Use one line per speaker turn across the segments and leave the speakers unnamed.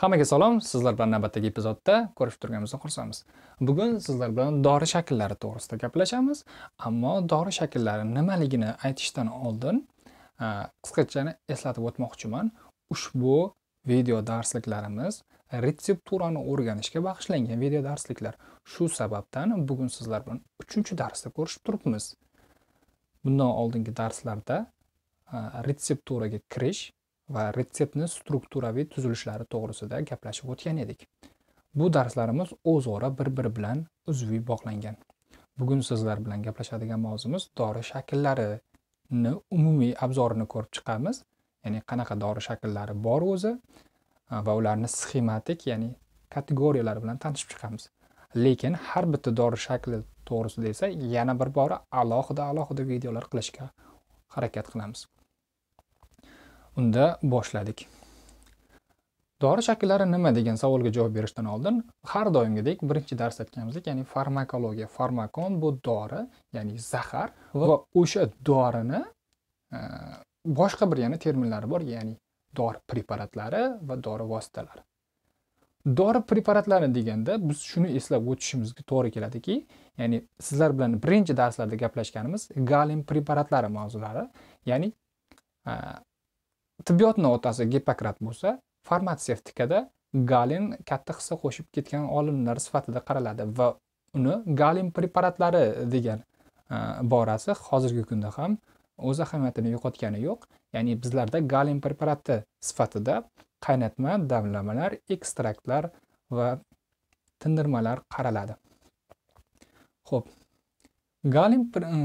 Hammaga salom, sizlar bilan navbatdagi epizodda ko'rib turganimizdan xursandmiz. Bugun sizlar bilan dori shakllari to'g'risida gaplashamiz, ammo dori shakllari nimaligini aytishdan oldin qisqacha eslatib o'tmoqchiman. Ushbu video darsliklarimiz retsepturani o'rganishga bag'ishlangan video darsliklar. Shu sababdan bugun sizlar bilan 3-darsda ko'rishib turibmiz. Bundan oldingi darslarda retsepturaga kirish va retseptni strukturaviy tuzilishlari to'g'risida gaplashib o'tgan edik bu darslarimiz o'zaro bir biri bilan uzviy bog'langan bugun sizlar bilan gaplashadigan mavzumiz dori shakllarini umumiy abzorini ko'rib chiqamiz ya'ni qanaqa dori shakllari bor o'zi va ularni sxematik ya'ni kategoriyalar bilan tanishib chiqamiz lekin har bitta dori shakli to'g'risida esa yana bir bora alohida alohida videolar qilishga harakat qilamiz unda boshladik dori shakllari nima degan savolga javob berishdan oldin har doimgidek birinchi dars aytganimizdek ya'ni farmakologiya farmakon bu dori ya'ni zahar va o'sha dorini e, boshqa bir yana terminlari bor ya'ni dori preparatlari va dori vositalari dori preparatlari deganda biz shuni eslab o'tishimizga to'g'ri keladiki ya'ni sizlar bilan birinchi darslarda gaplashganimiz galen preparatlari mavzulari ya'ni e, tibbiyot otasi gipokrat bo'lsa farmatsevtikada galin katta hissa qo'shib ketgan olimlar sifatida qaraladi va uni galin preparatlari degan iborasi e, hozirgi kunda ham o'z ahamiyatini yo'qotgani yo'q ya'ni bizlarda galin preparati sifatida qaynatma damlamalar ekstraktlar va tindirmalar qaraladi ho'p galin e,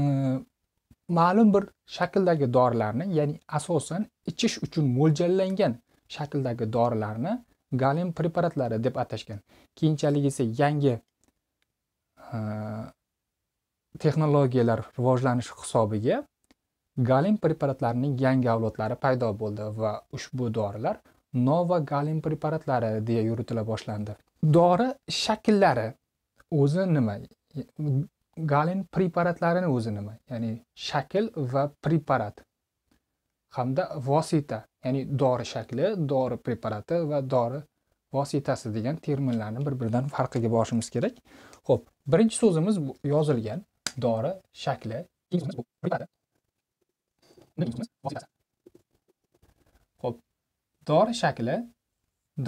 ma'lum bir shakldagi dorilarni ya'ni asosan ichish uchun mo'ljallangan shakldagi dorilarni galim preparatlari deb atashgan keyinchalik esa yangi e, texnologiyalar rivojlanishi hisobiga galim preparatlarining yangi avlodlari paydo bo'ldi va ushbu dorilar nova galim preparatlari deya yuritila boshlandi dori shakllari o'zi nima galin preparatlarini o'zi nima ya'ni shakl va preparat hamda vosita ya'ni dori shakli dori preparati va dori vositasi degan terminlarni bir biridan farqiga borishimiz kerak ho'p birinchi so'zimiz yozilgan dori shakli ho'p dori shakli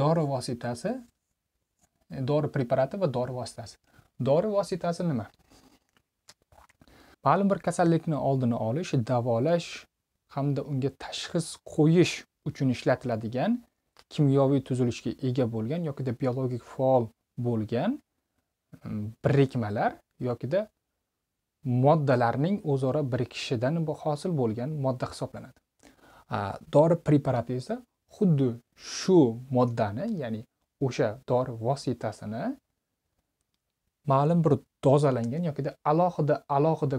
dori vositasi dori preparati va dori vositasi dori vositasi nima ma'lum bir kasallikni oldini olish davolash hamda unga tashxis qo'yish uchun ishlatiladigan kimyoviy tuzilishga ega bo'lgan yokida biologik faol bo'lgan mm, birikmalar yokida moddalarning o'zaro birikishidan hosil bo'lgan modda hisoblanadi dori preparati esa xuddi shu moddani ya'ni o'sha dori vositasini ma'lum bir dozalangan yokida alohida alohida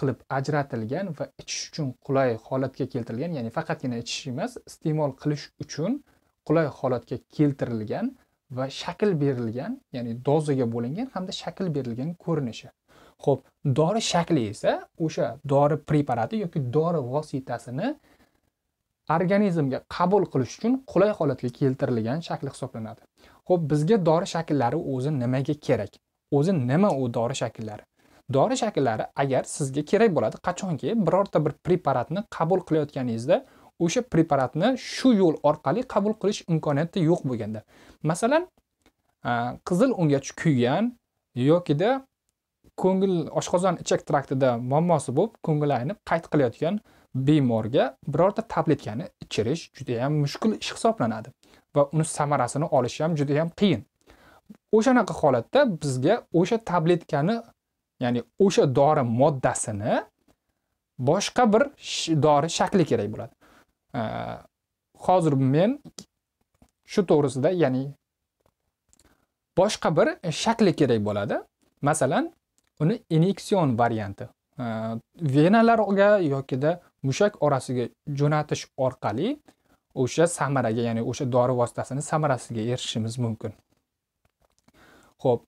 qilib ajratilgan va ichish uchun qulay holatga keltirilgan ya'ni faqatgina ichish emas iste'mol qilish uchun qulay holatga keltirilgan va shakl berilgan ya'ni dozaga bo'lingan hamda shakl berilgan ko'rinishi ho'p dori shakli esa o'sha dori preparati yoki dori vositasini organizmga qabul qilish uchun qulay holatga keltirilgan shakli hisoblanadi ho'p bizga dori shakllari o'zi nimaga kerak o'zi nima u dori shakllari dori shakllari agar sizga kerak bo'ladi qachonki birorta bir preparatni qabul qilayotganingizda o'sha preparatni shu yo'l orqali qabul qilish imkoniyati yo'q bo'lganda masalan qizil o'ngach kuygan yokida ko'ngil oshqozon ichak traktida muammosi bo'lib ko'ngli aynib qayt qilayotgan bemorga birorta tabletkani ichirish judayam mushkul ish hisoblanadi va uni samarasini olish ham judayam qiyin o'shanaqa holatda bizga o'sha tabletkani ya'ni o'sha dori moddasini boshqa bir dori shakli kerak bo'ladi hozir men shu to'g'risida ya'ni boshqa bir shakli kerak bo'ladi masalan uni ineksion varianti venalarga yokida mushak orasiga jo'natish orqali o'sha samaraga ya'ni o'sha dori vositasini samarasiga erishishimiz mumkin ho'p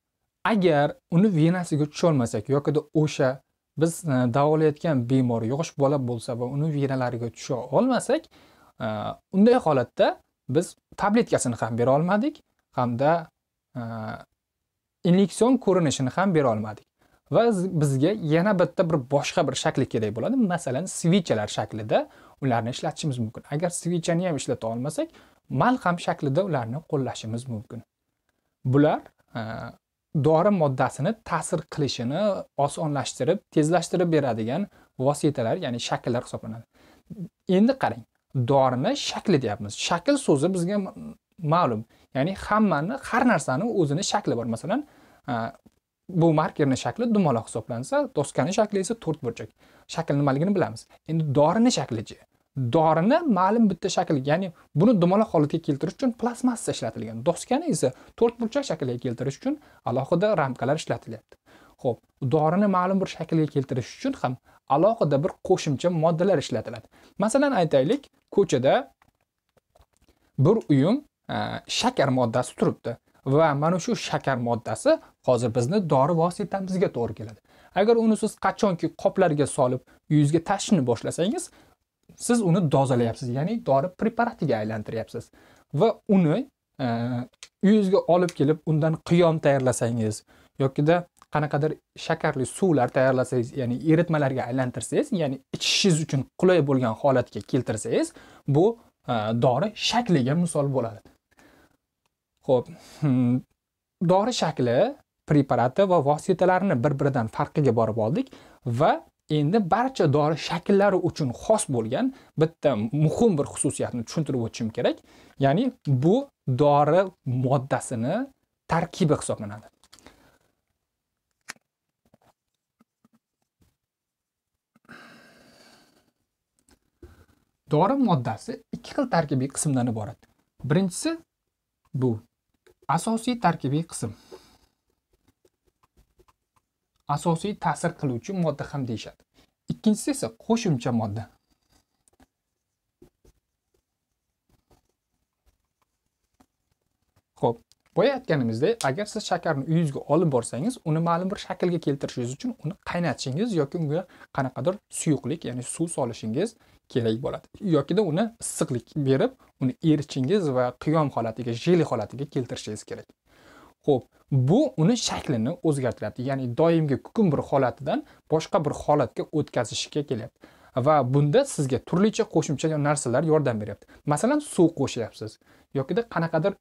agar uni venasiga tusholmasak yoki o'sha biz e, davolayotgan bemor yosh bola bo'lsa va uni venalariga tusha olmasak e, unday holatda biz tabletkasini ham bera olmadik hamda e, inyeksion ko'rinishini ham bera olmadik va bizga yana bitta bir boshqa bir shakli kerak bo'ladi masalan svichalar shaklida ularni ishlatishimiz mumkin agar svichani ham ishlata olmasak malham shaklida ularni qo'llashimiz mumkin bular dori moddasini ta'sir qilishini osonlashtirib tezlashtirib beradigan vositalar ya'ni shakllar hisoblanadi endi qarang dorini shakli deyapmiz shakl so'zi bizga ma'lum ya'ni hammani har narsani o'zini shakli bor masalan bu markerni shakli dumaloq hisoblansa doskani shakli esa to'rtburchak shakl nimaligini bilamiz endi dorini shaklichi dorini ma'lum bitta shakl ya'ni buni dumaloq holatga keltirish uchun plastmassa ishlatilgan doskani esa to'rt burchak shakliga keltirish uchun alohida ramkalar ishlatilyapti ho'p dorini ma'lum bir shaklga keltirish uchun ham alohida bir qo'shimcha moddalar ishlatiladi masalan aytaylik ko'chada bir uyum e, shakar moddasi turibdi va mana shu shakar moddasi hozir bizni dori vositamizga to'g'ri keladi agar uni siz qachonki qoplarga solib yuzga tashishni boshlasangiz siz uni dozalayapsiz ya'ni dori preparatiga aylantiryapsiz va uni e, uyingizga olib kelib undan qiyom tayyorlasangiz yokida qanaqadir shakarli suvlar tayyorlasangiz ya'ni eritmalarga aylantirsangiz ya'ni ichishingiz uchun qulay bo'lgan holatga keltirsangiz bu e, dori shakliga misol bo'ladi ho'p hmm, dori shakli preparati va vositalarini bir biridan farqiga borib oldik va endi barcha dori shakllari uchun xos bo'lgan bitta muhim bir xususiyatni tushuntirib o'tishim kerak ya'ni bu dori moddasini tarkibi hisoblanadi dori moddasi ikki xil tarkibiy qismdan iborat birinchisi bu asosiy tarkibiy qism asosiy ta'sir qiluvchi modda ham deyishadi ikkinchisi esa qo'shimcha modda ho'p boya aytganimizdek agar siz shakarni uyingizga olib borsangiz uni ma'lum bir shaklga keltirishingiz uchun uni qaynatishingiz yoki unga qanaqadir suyuqlik ya'ni suv solishingiz kerak bo'ladi yokida uni issiqlik berib uni eritishingiz va qiyom holatiga jeli holatiga keltirishingiz kerak Xo'p, bu uni shaklini o'zgartiradi. Ya'ni doimgi kukun bir holatidan boshqa bir holatga o'tkazishga kelyapti. Va bunda sizga turlicha qo'shimcha narsalar yordam beryapti. Masalan, suv qo'shyapsiz yokida qanaqadir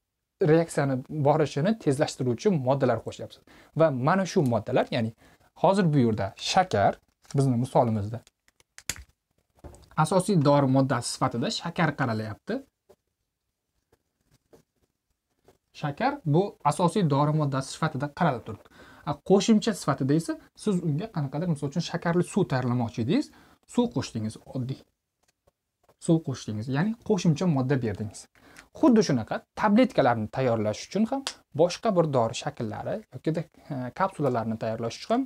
reaksiyani borishini tezlashtiruvchi moddalar qo'shyapsiz. Va mana shu moddalar, ya'ni hozir bu yerda shakar bizning misolimizda asosiy dori moddasi sifatida shakar qaralyapti shakar bu asosiy dori moddasi sifatida qaralib turibdi qo'shimcha sifatida esa siz unga qanaqadir misol uchun shakarli suv tayyorlamoqchi edingiz suv qo'shdingiz oddiy suv qo'shdingiz ya'ni qo'shimcha modda berdingiz xuddi shunaqa tabletkalarni tayyorlash uchun ham boshqa bir dori shakllari yokida e, kapsulalarni tayyorlash uchun ham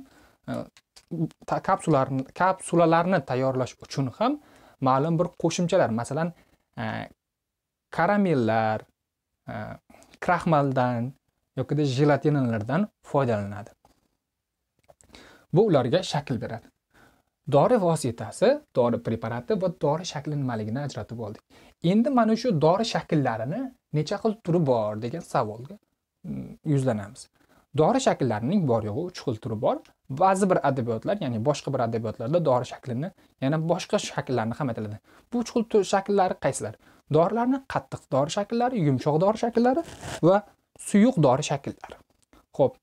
e, kapsularni kapsulalarni tayyorlash uchun ham ma'lum bir qo'shimchalar masalan e, karamellar kraxmaldan yoki jelatinalardan foydalanadi bu ularga shakl beradi dori vositasi dori preparati va dori shakli nimaligini ajratib oldik endi mana shu dori shakllarini necha xil turi bor degan savolga mm, yuzlanamiz dori shakllarining bor yo'g'i uch xil turi bor ba'zi bir adabiyotlar ya'ni boshqa bir adabiyotlarda dori shaklini yana boshqa shakllarni ham aytiladi bu uch xil shakllari qaysilar dorilarni qattiq dori shakllari yumshoq dori shakllari va suyuq dori shakllari ho'p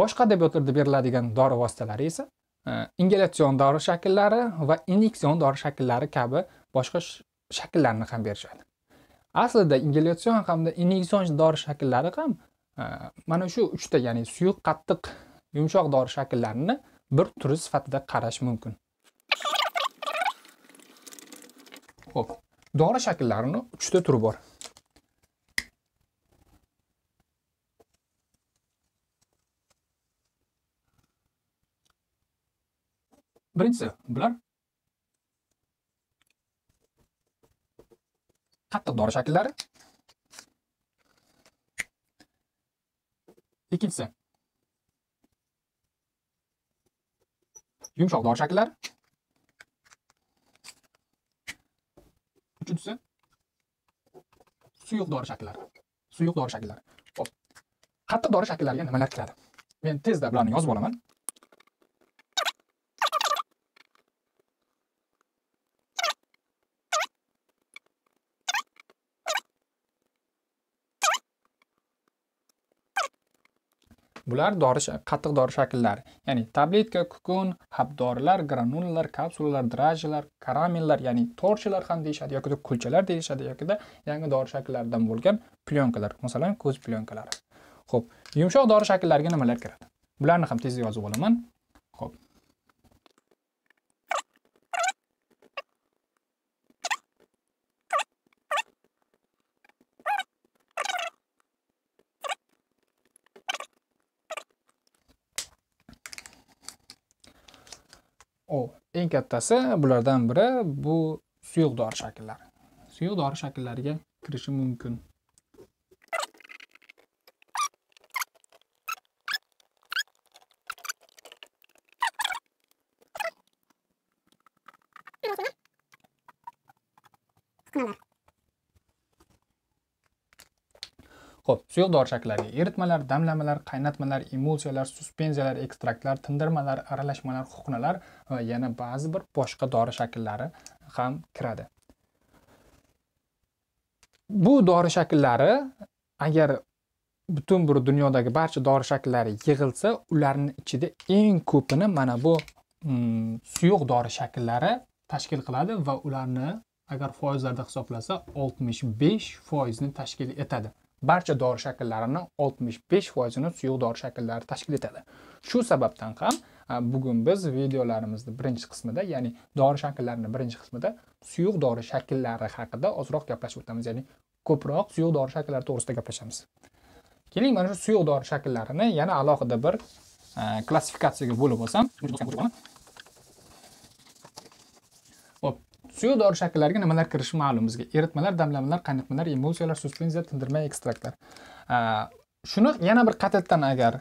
boshqa adabiyotlarda beriladigan dori vositalari esa e, ingalyatsion dori shakllari va inyeksion dori shakllari kabi boshqa shakllarni ham berishadi aslida ingalyatsion hamda inyeksion dori shakllari ham e, mana shu uchta ya'ni suyuq qattiq yumshoq dori shakllarini bir turi sifatida qarash mumkin ho'p Doğru shakllarini üçte turu bor birinchisi bunlar katta doğru shakllari ikkinchisi yumuşak doğru shakllari Üçüncüsü suyuq dori shakllari suyuq dori shakllari ho'p qattiq dori shakllariga nimalar kiradi men tezda bularni yozib olaman bular dori qattiq dori shakllari ya'ni tabletka kukun dorilar, granulalar kapsulalar drajalar karamellar ya'ni torchilar ham deyishadi yoki kulchalar deyishadi yoki yangi dori shakllaridan bo'lgan plyonkalar masalan ko'z plyonkalari. Xo'p, yumshoq dori shakllariga nimalar kiradi bularni ham tez yozib olaman o eng kattasi bulardan biri bu suyuq dori shakllari suyuq dori shakllariga kirishi mumkin suyuq shakllari eritmalar damlamalar qaynatmalar emulsiyalar suspenziyalar ekstraktlar tindirmalar aralashmalar huqnalar va yana ba'zi bir boshqa dori shakllari ham kiradi bu dori shakllari agar butun bir dunyodagi barcha dori shakllari yig'ilsa ularni ichida eng ko'pini mana bu mm, suyuq dori shakllari tashkil qiladi va ularni agar foizlarda hisoblasa 65 foizni tashkil etadi barcha dori shakllarini besh foizini suyuq dori shakllari tashkil etadi shu sababdan ham bugun biz videolarimizni birinchi qismida ya'ni dori shakllarini birinchi qismida suyuq dori shakllari haqida ozroq gaplashib o'tamiz ya'ni ko'proq suyuq dori shakllari to'g'risida gaplashamiz keling mana shu suyuq dori shakllarini yana alohida bir klassifikatsiyaga bo'lib olsam suyuq dori shakllariga nimalar kirishi ma'lum bizga eritmalar damlamalar qaynatmalar emulsiyalar suspenziya tindirma ekstraktlar shuni yana bir qatldan agar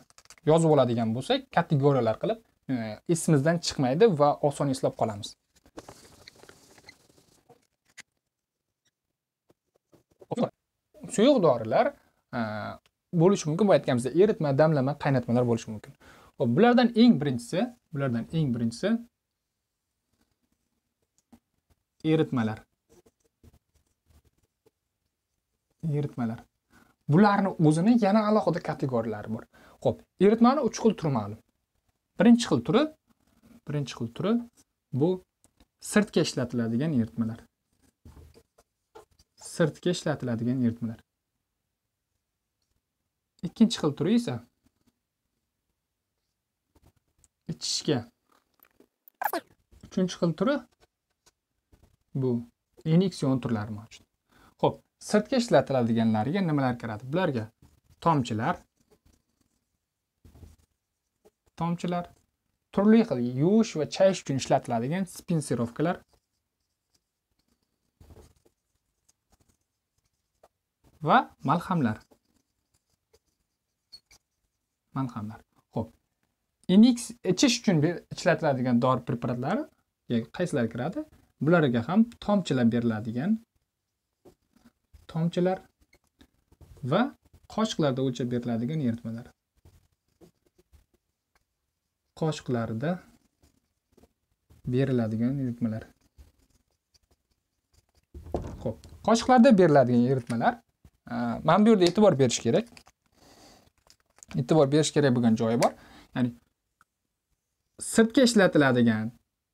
yozib oladigan bo'lsak kategoriyalar qilib e, esimizdan chiqmaydi va oson eslab qolamiz suyuq dorilar e, bo'lishi mumkin bu aytganimizdek eritma damlama qaynatmalar bo'lishi mumkin bulardan eng birinchisi bulardan eng birinchisi eritmalar eritmalar bularni o'zini yana alohida kategoriyalari bor ho'p eritmani uch xil turi ma'lum birinchi xil turi birinchi xil turi bu sirtga ishlatiladigan eritmalar sirtga ishlatiladigan eritmalar ikkinchi xil turi esa ichishga uchinchi xil turi bu ineksion turlari mavjud ho'p sirtga ishlatiladiganlariga nimalar kiradi bularga tomchilar tomchilar turli xil yuvish va chayish uchun ishlatiladigan spinserovkalar va malhamlar malhamlar ho'p ichish uchun ishlatiladigan dori preparatlari qaysilar kiradi bularga ham tomchilar beriladigan tomchilar va qoshiqlarda o'lchab beriladigan eritmalar qoshiqlarda beriladigan eritmalar ho'p qoshiqlarda beriladigan eritmalar mana bu yerda e'tibor berish kerak e'tibor berish kerak bo'lgan joyi bor ya'ni sirtga ishlatiladigan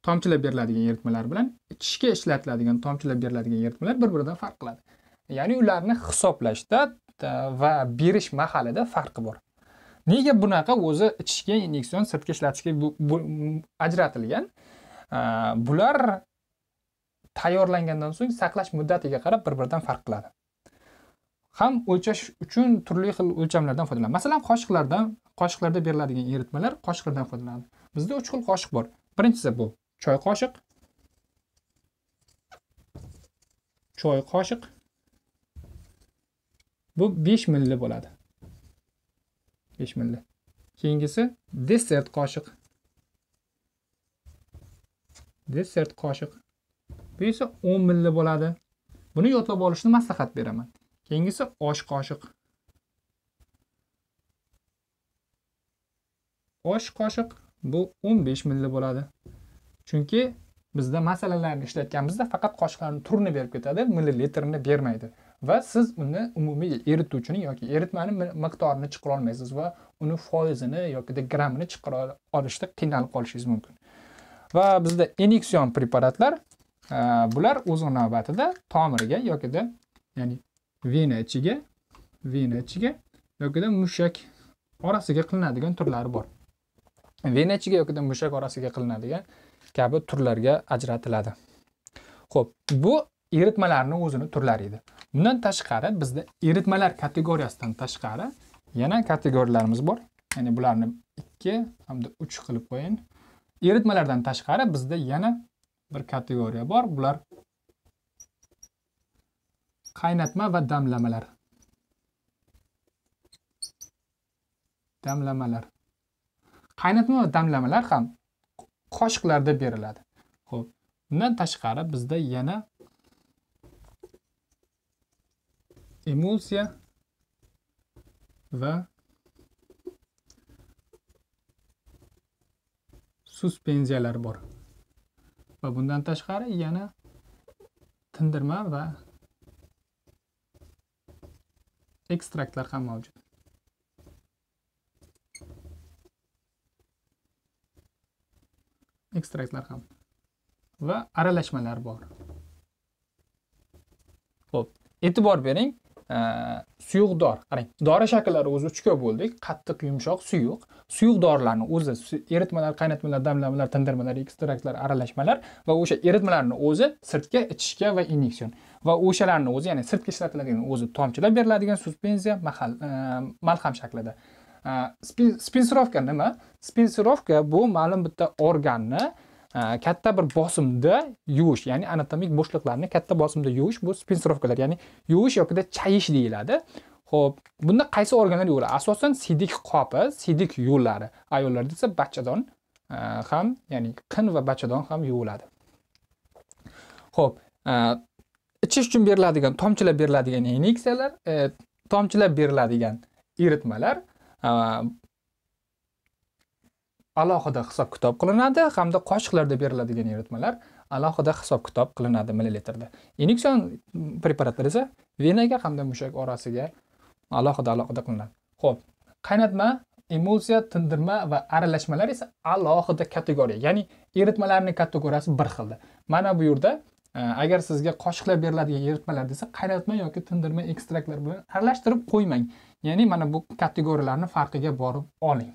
tomchilab beriladigan eritmalar bilan ichishga ishlatiladigan tomchilab beriladigan eritmalar bir biridan farq qiladi ya'ni ularni hisoblashda va berish mahalida farqi bor nega bunaqa o'zi ichishga inyeksion sirtga ishlatishga ajratilgan bular tayyorlangandan so'ng saqlash muddatiga qarab bir biridan farq qiladi ham o'lchash uchun turli xil o'lchamlardan foydalanadi masalan qoshiqlardan qoshiqlarda beriladigan eritmalar qoshiqlardan foydalanadi bizda uch xil qoshiq bor birinchisi bu choy qoshiq choy qoshiq bu 5 milli bo'ladi 5 milli keyingisi desert qoshiq desert qoshiq bu esa 10 milli bo'ladi buni yo'tlab olishni maslahat beraman keyingisi osh qoshiq osh qoshiq bu 15 milli bo'ladi chunki bizda masalalarni ishlatganimizda faqat qoshiqlarni turini berib ketadi millilitrini bermaydi va siz uni umumiy erituvchini yoki eritmani miqdorini chiqara olmaysiz va uni foizini yoki grammini chiqara olishda qiynalib qolishingiz mumkin va bizda ineksion preparatlar e, bular o'z navbatida tomirga yokida ya'ni vena ichiga vena ichiga yokida mushak orasiga qilinadigan turlari bor vena ichiga yokida mushak orasiga qilinadigan kabi turlarga ajratiladi ho'p bu eritmalarni o'zini turlari edi bundan tashqari bizda eritmalar kategoriyasidan tashqari yana kategoriyalarimiz bor ya'ni bularni ikki hamda uch qilib qo'ying eritmalardan tashqari bizda yana bir kategoriya bor bular qaynatma va damlamalar damlamalar qaynatma va damlamalar ham qoshiqlarda beriladi ho'p bundan tashqari bizda yana emulsiya va suspenziyalar bor va bundan tashqari yana tindirma va ekstraktlar ham mavjud ekstraktlar ham va aralashmalar bor ho'p e'tibor bering e, suyuqdor qarang dori shakllari o'zi uchga bo'ldik qattiq yumshoq suyuq suyuq dorilarni o'zi eritmalar qaynatmalar damlamalar tindirmalar ekstraktlar aralashmalar va o'sha eritmalarni o'zi sirtga ichishga va inyeksion va o'shalarni o'zi ya'ni sirtga ishlatiladigan o'zi tomchilab beriladigan suspenziya e, malham shaklida spinsirovka nima spinsirovka bu ma'lum bitta organni katta bir bosimda yuvish ya'ni anatomik bo'shliqlarni katta bosimda yuvish bu spinsirovkalar ya'ni yuvish yoki chayish deyiladi Xo'p, bunda qaysi organlar yuviladi? Asosan sidik qopi, sidik yo'llari. Ayollarda esa bachadon ham, ya'ni qin va bachadon ham yuviladi. Xo'p, ichish uchun beriladigan, tomchilab beriladigan inyeksiyalar, tomchilab beriladigan eritmalar alohida hisob kitob qilinadi hamda qoshiqlarda beriladigan eritmalar alohida hisob kitob qilinadi millilitrda inyeksion preparatlar esa venaga hamda mushak orasiga alohida alohida qilinadi ho'p qaynatma emulsiya tindirma va aralashmalar esa alohida kategoriya ya'ni eritmalarning kategoriyasi bir xilda mana bu yerda e, agar sizga qoshiqlar beriladigan eritmalar desa qaynatma yoki tindirma ekstraktlar bilan aralashtirib qo'ymang ya'ni mana bu kategoriyalarni farqiga borib oling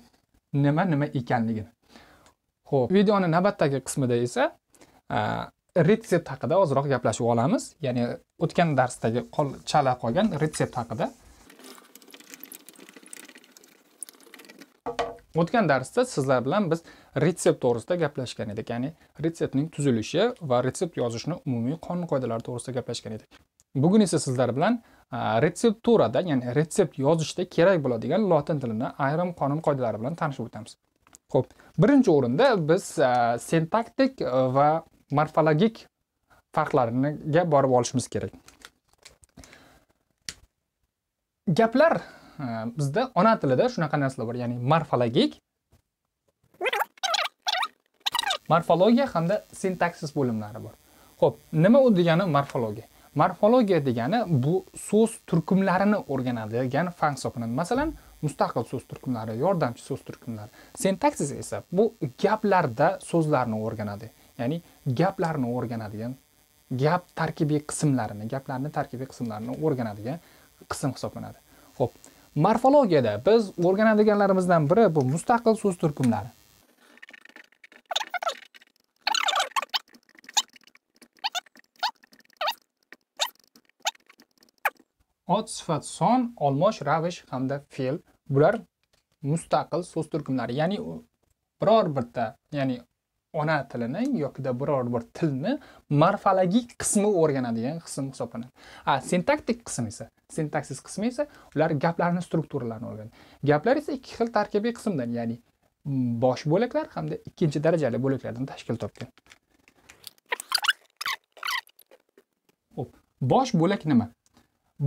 nima nima ekanligini ho'p videoni navbatdagi qismida esa retsept haqida ozroq gaplashib olamiz ya'ni o'tgan darsdagi chala qolgan retsept haqida o'tgan darsda sizlar bilan biz retsept to'g'risida gaplashgan edik ya'ni retseptning tuzilishi va retsept yozishni umumiy qonun qoidalari to'g'risida gaplashgan edik bugun esa sizlar bilan retsepturada ya'ni retsept yozishda kerak bo'ladigan lotin tilini ayrim qonun qoidalari bilan tanishib o'tamiz ho'p birinchi o'rinda biz sintaktik va morfologik farqlariga borib olishimiz kerak gaplar bizda ona tilida shunaqa narsalar bor ya'ni morfologik morfologiya hamda sintaksis bo'limlari bor ho'p nima u degani morfologiya morfologiya degani bu so'z turkumlarini o'rganadigan fan hisoblanadi masalan mustaqil so'z turkumlari yordamchi so'z turkumlari sintaksis esa bu gaplarda so'zlarni o'rganadi ya'ni gaplarni o'rganadigan gap tarkibiy qismlarini gaplarni tarkibiy qismlarini o'rganadigan qism hisoblanadi ho'p morfologiyada biz o'rganadiganlarimizdan biri bu mustaqil so'z turkumlari ot sifat son olmosh ravish hamda fe'l bular mustaqil so'z turkumlari ya'ni biror birta ya'ni ona tilini yokida biror bir tilni morfologik qismi o'rganadigan qism hisoblanadi a sintaktik qism esa sintaksis qismi esa ular gaplarni strukturalarini o'rganadi gaplar esa ikki xil tarkibiy qismdan ya'ni bosh bo'laklar hamda ikkinchi darajali bo'laklardan tashkil topgan bosh bo'lak nima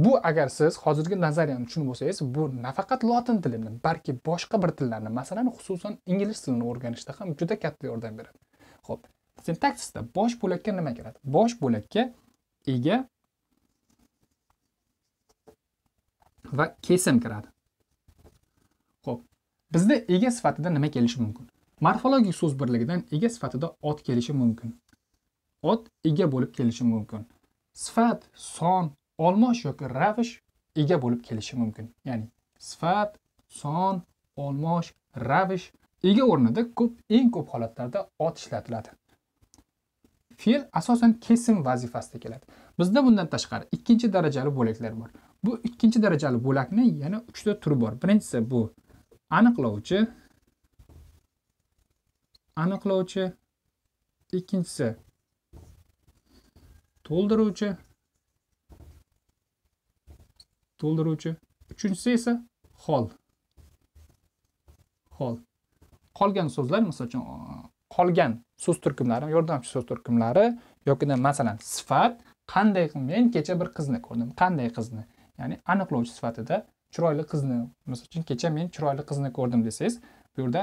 bu agar siz hozirgi nazariyani tushunib bo'lsangiz bu nafaqat lotin tilini balki boshqa bir tillarni masalan xususan ingliz tilini o'rganishda ham juda katta yordam beradi ho'p sintaksisda bosh bo'lakka nima kiradi bosh bo'lakka ega va kesim kiradi ho'p bizda ega sifatida nima kelishi mumkin morfologik so'z birligidan ega sifatida ot kelishi mumkin ot ega bo'lib kelishi mumkin sifat son olmosh yoki ravish ega bo'lib kelishi mumkin ya'ni sifat son olmosh ravish ega o'rnida ko'p eng ko'p holatlarda ot ishlatiladi fe'l asosan kesim vazifasida keladi bizda bundan tashqari ikkinchi darajali bo'laklar bor bu ikkinchi darajali bo'lakni yana uchta turi bor birinchisi bu aniqlovchi aniqlovchi ikkinchisi to'ldiruvchi to'ldiruvchi uchinchisi esa hol hol qolgan so'zlar misol uchun qolgan so'z turkumlari yordamchi so'z turkumlari yoki masalan sifat qanday men kecha bir qizni ko'rdim qanday qizni ya'ni aniqlovchi sifatida chiroyli qizni misol uchun kecha men chiroyli qizni ko'rdim desangiz bu yerda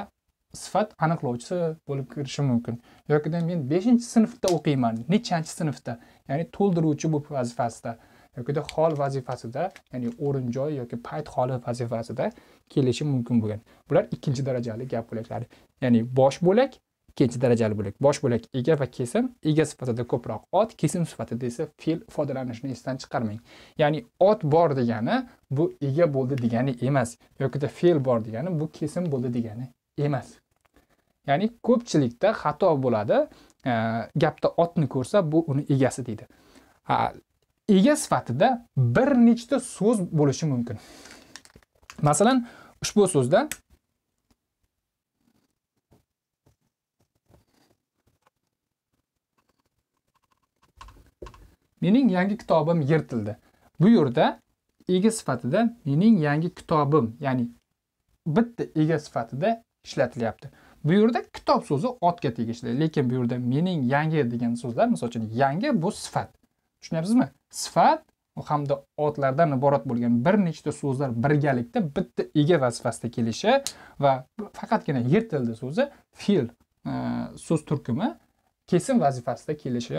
sifat aniqlovchisi bo'lib kirishi mumkin yoki men beshinchi sinfda o'qiyman nechanchi sinfda ya'ni to'ldiruvchi bo'lib vazifasida yokida hol vazifasida ya'ni o'rin joy yoki payt holi vazifasida kelishi mumkin bo'lgan bular ikkinchi darajali gap bo'laklari ya'ni bosh bo'lak ikkinchi darajali bo'lak bosh bo'lak ega va kesim ega sifatida ko'proq ot kesim sifatida esa fe'l ifodalanishini esdan chiqarmang ya'ni ot bor degani bu ega bo'ldi degani emas yokida fe'l bor degani bu kesim bo'ldi degani emas ya'ni ko'pchilikda xato bo'ladi gapda otni ko'rsa bu uni egasi deydi ega sifatida bir nechta so'z bo'lishi mumkin masalan ushbu so'zda mening yangi kitobim yirtildi bu yerda ega sifatida mening yangi kitobim ya'ni bitta ega sifatida ishlatilyapti bu yerda kitob so'zi otga tegishli lekin bu yerda mening yangi degan so'zlar misol uchun yangi bu sifat tushunyapsizmi sifat hamda otlardan iborat bo'lgan bir nechta so'zlar birgalikda bitta ega vazifasida kelishi va faqatgina yirtildi so'zi fe'l e, so'z turkumi kesim vazifasida kelishi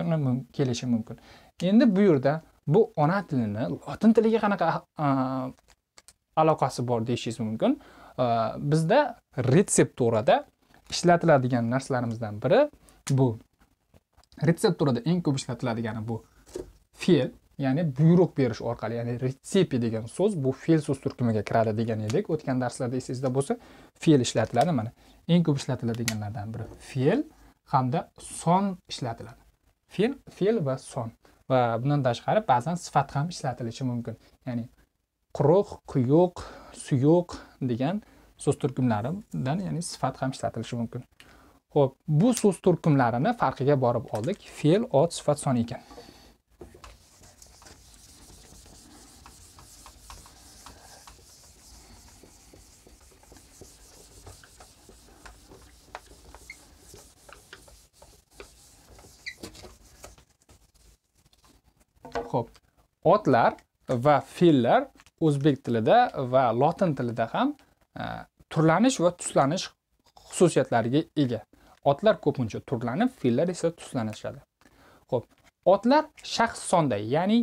kelishi mumkin endi bu yerda bu ona tilini lotin tiliga qanaqa e, aloqasi bor deyishingiz mumkin e, bizda retseptorada ishlatiladigan narsalarimizdan biri bu retseptorada eng ko'p ishlatiladigani bu fe'l ya'ni buyruq berish orqali ya'ni retsepi degan so'z bu fe'l so'z turkumiga kiradi degan edik o'tgan darslarda esingizda bo'lsa fe'l ishlatiladi mana eng ko'p ishlatiladiganlardan biri fe'l hamda son ishlatiladi fe'l fe'l va son va bundan tashqari ba'zan sifat ham ishlatilishi mumkin ya'ni quruq quyuq suyuq degan so'z turkumlaridan ya'ni sifat ham ishlatilishi mumkin ho'p bu so'z turkumlarini farqiga borib oldik fe'l ot sifat son ekan otlar va fe'llar o'zbek tilida va lotin tilida ham e, turlanish va tuslanish xususiyatlariga ega otlar ko'pincha turlanib fe'llar esa tuslanishadi ho'p otlar shaxs sonda ya'ni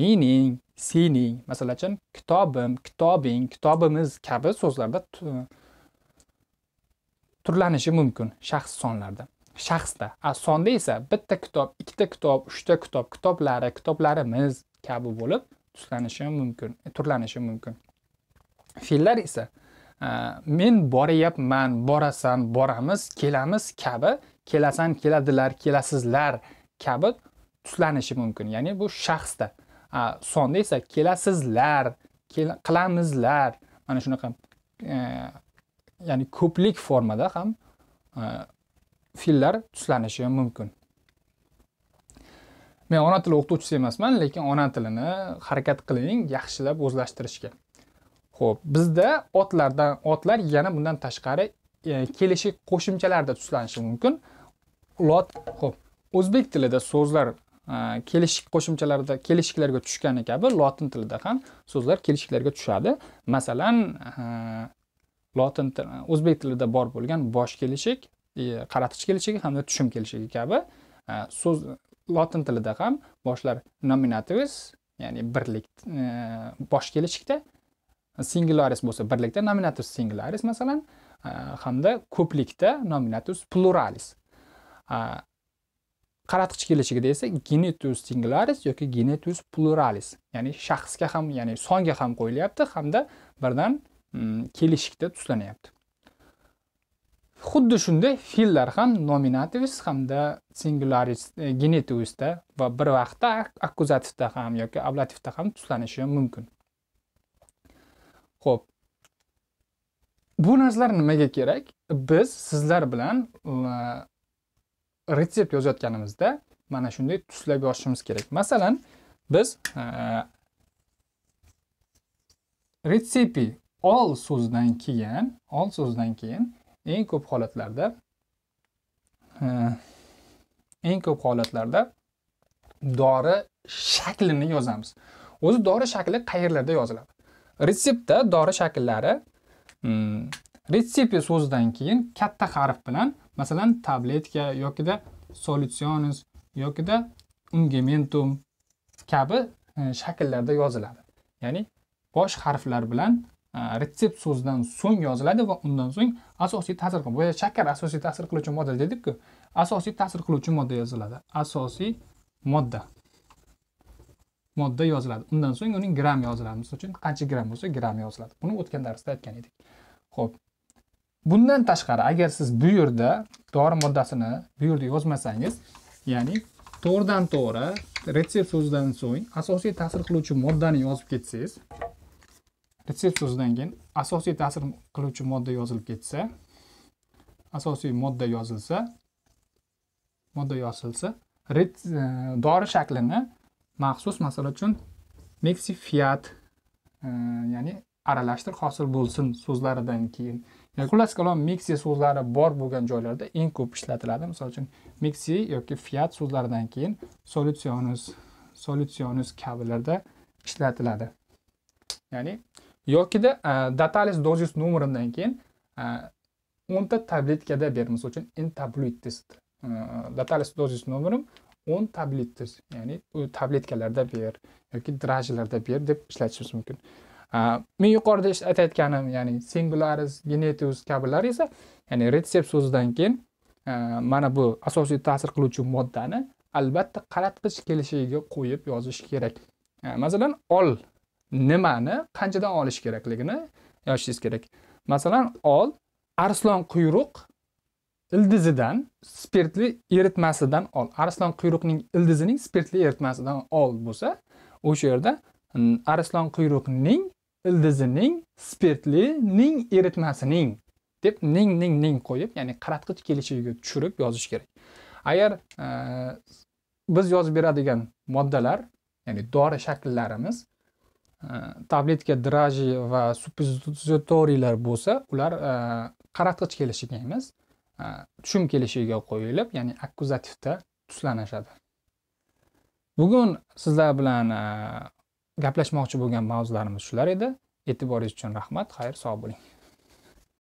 mening sening masalan uchun kitobim kitobing kitobimiz kabi so'zlarda turlanishi mumkin shaxs sonlarda shaxsda a sonda esa bitta kitob ikkita kitob uchta kitob kitoblari kitoblarimiz kabi bo'lib tuslanishi mumkin e, turlanishi mumkin fe'llar esa e, men boryapman borasan boramiz kelamiz kabi kelasan keladilar kelasizlar kabi tuslanishi mumkin ya'ni bu shaxsda sonda esa kelasizlar qilamizlar mana shunaqa e, ya'ni ko'plik formada ham fe'llar tuslanishi mumkin men ona tili o'qituvchisi emasman lekin ona tilini harakat qiling yaxshilab o'zlashtirishga ho'p bizda otlardan otlar yana bundan tashqari e, kelishik qo'shimchalarda tuslanishi mumkin lot ho'p o'zbek tilida so'zlar e, kelishik qo'shimchalarda kelishiklarga tushgani kabi lotin tilida ham so'zlar kelishiklarga tushadi masalan e, lotin o'zbek tilida bor bo'lgan bosh kelishik qaratqich kelishigi hamda tushum kelishigi kabi so'z lotin tilida ham boshlar nominativus ya'ni birlik e, bosh kelishikda singularis bo'lsa birlikda nominatus singularis masalan e, hamda ko'plikda nominatus pluralis e, qaratqich kelishigida esa genitus singularis yoki genitus pluralis ya'ni shaxsga ham ya'ni songa ham qo'yilyapti hamda birdan mm, kelishikda tuslanyapti xuddi shunday fe'llar ham nominativist hamda singularis e, genitivisda va bir vaqtda akkuzativda ham yoki ablativda ham tuslanishi mumkin ho'p bu narsalar nimaga kerak biz sizlar bilan e, retsept yozayotganimizda mana shunday tuslab yozishimiz kerak masalan biz e, retsepi ol so'zidan keyin ol so'zidan keyin eng ko'p holatlarda eng ko'p holatlarda dori shaklini yozamiz o'zi dori shakli qayerlarda yoziladi retseptda dori shakllari hmm, retsept so'zidan keyin katta harf bilan masalan tabletka yokida solutsionis yokida ungementum kabi e, shakllarda yoziladi ya'ni bosh harflar bilan E, retsept so'zidan so'ng yoziladi va undan so'ng asosiy ta'sir boya shakar asosiy ta'sir qiluvchi modda dedikku asosiy ta'sir qiluvchi modda yoziladi asosiy modda modda yoziladi undan so'ng uning gram yoziladi misol uchun qancha gram bo'lsa gram yoziladi buni o'tgan darsda aytgan edik ho'p bundan tashqari agar siz bu yerda dori moddasini bu yerda yozmasangiz ya'ni to'g'ridan to'g'ri retsept so'zidan so'ng asosiy ta'sir qiluvchi moddani yozib ketsangiz retsept so'zidan keyin asosiy ta'sir qiluvchi modda yozilib ketsa asosiy modda yozilsa modda yozilsa e, dori shaklini maxsus masala uchun miksifiat e, ya'ni aralashtir hosil bo'lsin so'zlaridan keyin yani xullas kalom miksi so'zlari bor bo'lgan joylarda eng ko'p ishlatiladi misol uchun miksi yoki fiat so'zlaridan keyin solutsionus solutsionus kabilarda ishlatiladi ya'ni yokida e, datalis dozis nomeridan keyin e, o'nta tabletkada misol uchun in tabletis e, datalis dozis nomerim o'n tabletis ya'ni u tabletkalarda ber yoki drajlarda ber deb ishlatishimiz mumkin men yuqorida aytayotganim ya'ni singularis genetius kabilar esa ya'ni retsept so'zidan keyin mana bu asosiy ta'sir qiluvchi moddani albatta qaratqich kelishiga qo'yib yozish kerak masalan ol nimani qanchadan olish kerakligini yozishingiz kerak masalan ol arslon quyruq ildizidan spirtli eritmasidan ol arslon quyruqning ildizining spirtli eritmasidan ol bo'lsa o'sha yerda hmm, arslon quyruqning ildizining spirtlining eritmasining deb ning ning ning qo'yib ya'ni qaratqich kelishiga tushirib yozish kerak agar e, biz yozib beradigan moddalar ya'ni dori shakllarimiz tabletka draji va suppozitoriylar bo'lsa ular qaratqich kelishiga emas tushum kelishiga qo'yilib ya'ni akkuzativda tuslanishadi bugun sizlar bilan gaplashmoqchi bo'lgan mavzularimiz shular edi e'tiboringiz uchun rahmat xayr sog' bo'ling